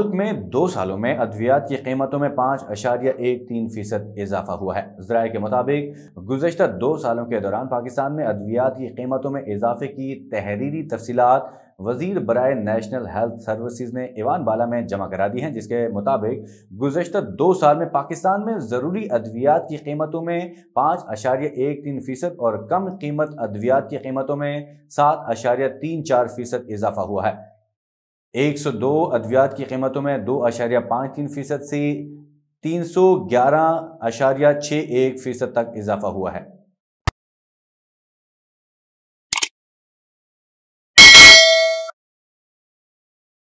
मुल्क में दो सालों में अद्वियात की कीमतों में पाँच अशारिया एक तीन फीसद इजाफा हुआ है जरा के मुताबिक गुजशत दो सालों के दौरान पाकिस्तान में अद्वियात की कीमतों में इजाफे की तहरीरी तफसीत वजीर बरए नेशनल हेल्थ सर्विसज ने ईवान बाला में जमा करा दी हैं जिसके मुताबिक गुजशत दो साल में पाकिस्तान में ज़रूरी अद्वियात की कीमतों में पाँच अशारिया एक तीन फीसद और कम कीमत अद्वियात की कीमतों में सात अशारिया तीन चार फीसद इजाफा हुआ है एक सौ दो अद्वियात की कीमतों में दो अशारिया पाँच तीन फ़ीसद से तीन सौ ग्यारह अशारिया छः एक फ़ीसद तक इजाफा हुआ है